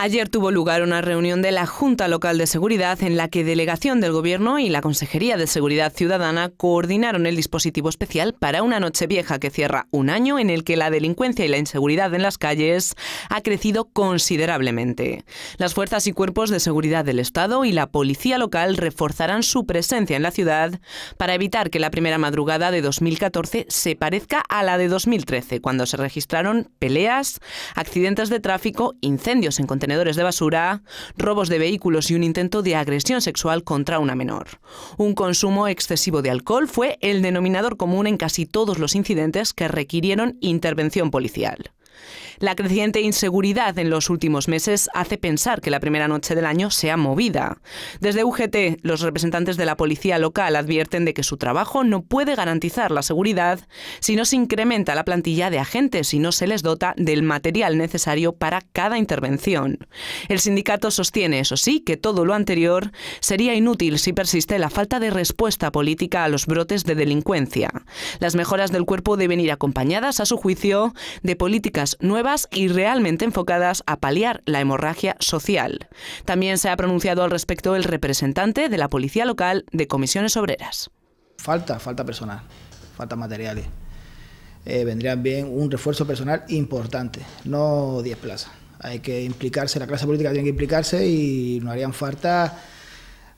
Ayer tuvo lugar una reunión de la Junta Local de Seguridad en la que delegación del Gobierno y la Consejería de Seguridad Ciudadana coordinaron el dispositivo especial para una noche vieja que cierra un año en el que la delincuencia y la inseguridad en las calles ha crecido considerablemente. Las fuerzas y cuerpos de seguridad del Estado y la policía local reforzarán su presencia en la ciudad para evitar que la primera madrugada de 2014 se parezca a la de 2013, cuando se registraron peleas, accidentes de tráfico, incendios en contra de basura, robos de vehículos y un intento de agresión sexual contra una menor. Un consumo excesivo de alcohol fue el denominador común en casi todos los incidentes que requirieron intervención policial. La creciente inseguridad en los últimos meses hace pensar que la primera noche del año sea movida. Desde UGT, los representantes de la policía local advierten de que su trabajo no puede garantizar la seguridad si no se incrementa la plantilla de agentes y no se les dota del material necesario para cada intervención. El sindicato sostiene, eso sí, que todo lo anterior sería inútil si persiste la falta de respuesta política a los brotes de delincuencia. Las mejoras del cuerpo deben ir acompañadas, a su juicio, de políticas nuevas y realmente enfocadas a paliar la hemorragia social. También se ha pronunciado al respecto el representante de la Policía Local de Comisiones Obreras. Falta, falta personal, falta materiales. Eh, vendrían bien un refuerzo personal importante, no 10 plazas. Hay que implicarse, la clase política tiene que implicarse y no harían falta,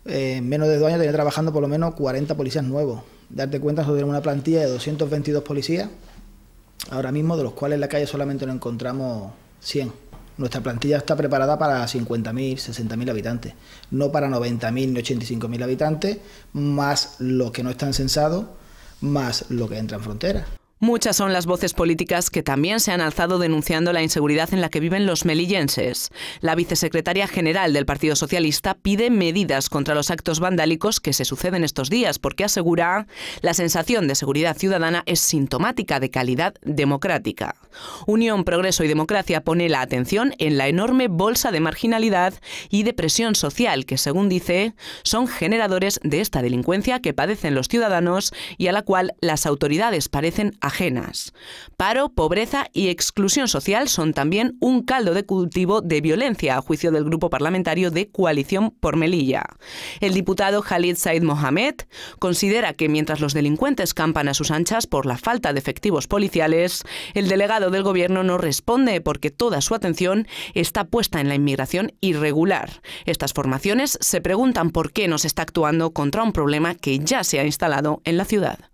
eh, en menos de dos años tener trabajando por lo menos 40 policías nuevos. Darte cuenta, nosotros tenemos una plantilla de 222 policías ahora mismo, de los cuales en la calle solamente nos encontramos 100. Nuestra plantilla está preparada para 50.000, 60.000 habitantes, no para 90.000 ni 85.000 habitantes, más los que no están censados, más lo que entran en Muchas son las voces políticas que también se han alzado denunciando la inseguridad en la que viven los melillenses. La vicesecretaria general del Partido Socialista pide medidas contra los actos vandálicos que se suceden estos días porque asegura la sensación de seguridad ciudadana es sintomática de calidad democrática. Unión, Progreso y Democracia pone la atención en la enorme bolsa de marginalidad y depresión social que, según dice, son generadores de esta delincuencia que padecen los ciudadanos y a la cual las autoridades parecen ajenas. Paro, pobreza y exclusión social son también un caldo de cultivo de violencia, a juicio del grupo parlamentario de Coalición por Melilla. El diputado Khalid Said Mohamed considera que mientras los delincuentes campan a sus anchas por la falta de efectivos policiales, el delegado del Gobierno no responde porque toda su atención está puesta en la inmigración irregular. Estas formaciones se preguntan por qué no se está actuando contra un problema que ya se ha instalado en la ciudad.